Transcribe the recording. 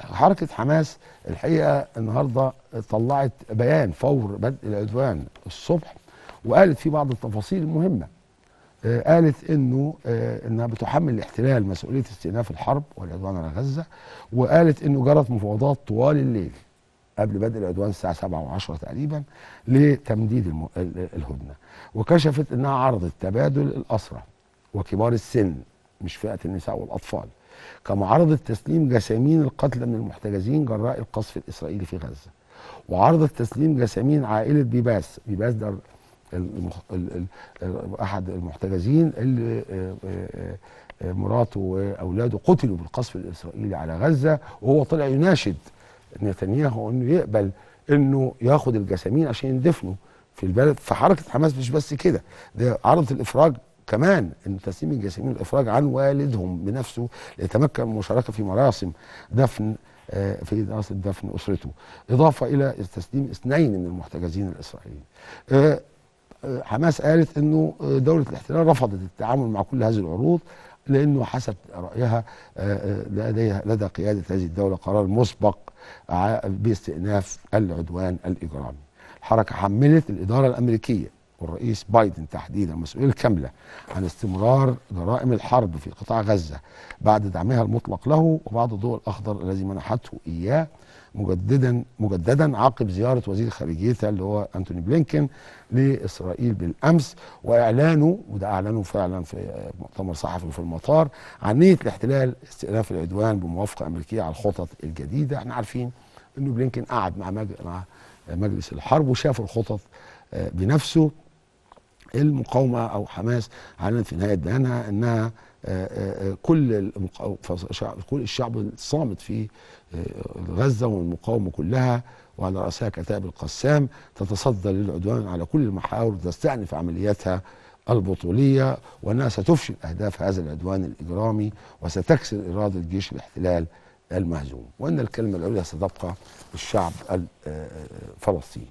حركة حماس الحقيقة النهاردة طلعت بيان فور بدء العدوان الصبح وقالت فيه بعض التفاصيل المهمة آه، قالت انه آه، انها بتحمل الاحتلال مسؤوليه استئناف الحرب والعدوان على غزه وقالت انه جرت مفاوضات طوال الليل قبل بدء العدوان الساعه 7 و10 تقريبا لتمديد الهدنه وكشفت انها عرضت تبادل الاسرى وكبار السن مش فئه النساء والاطفال كمعارضة تسليم جسامين القتلى من المحتجزين جراء القصف الإسرائيلي في غزة وعرض تسليم جسامين عائلة بيباس بيباس ده المخ... ال... ال... أحد المحتجزين اللي آه، آه، آه، مراته وأولاده قتلوا بالقصف الإسرائيلي على غزة وهو طلع يناشد نتنياهو أنه يقبل أنه ياخد الجسامين عشان يدفنوا في البلد فحركة حماس مش بس كده ده عرضت الإفراج كمان ان تسليم الجسيمين الافراج عن والدهم بنفسه ليتمكن من المشاركه في مراسم دفن آه، في دراسه دفن اسرته اضافه الى تسليم اثنين من المحتجزين الاسرائيليين آه، آه، حماس قالت انه دوله الاحتلال رفضت التعامل مع كل هذه العروض لانه حسب رايها لديها لدى قياده هذه الدوله قرار مسبق باستئناف العدوان الاجرامي الحركه حملت الاداره الامريكيه والرئيس بايدن تحديدا مسؤوليه كامله عن استمرار جرائم الحرب في قطاع غزه بعد دعمها المطلق له وبعد الضوء الاخضر الذي منحته اياه مجددا مجددا عقب زياره وزير خارجيتها اللي هو انتوني بلينكن لاسرائيل بالامس واعلانه وده اعلنه فعلا في مؤتمر صحفي في المطار عن نيه الاحتلال استئناف العدوان بموافقه امريكيه على الخطط الجديده احنا عارفين انه بلينكن قعد مع مجلس الحرب وشاف الخطط آه، بنفسه المقاومه او حماس اعلنت في نهايه بيانها انها آه، آه، آه، كل كل الشعب الصامت في غزه والمقاومه كلها وعلى راسها كتائب القسام تتصدى للعدوان على كل المحاور وتستأنف عملياتها البطوليه وانها ستفشل اهداف هذا العدوان الاجرامي وستكسر اراده جيش الاحتلال المهزوم وان الكلمه العليا ستبقى للشعب الفلسطيني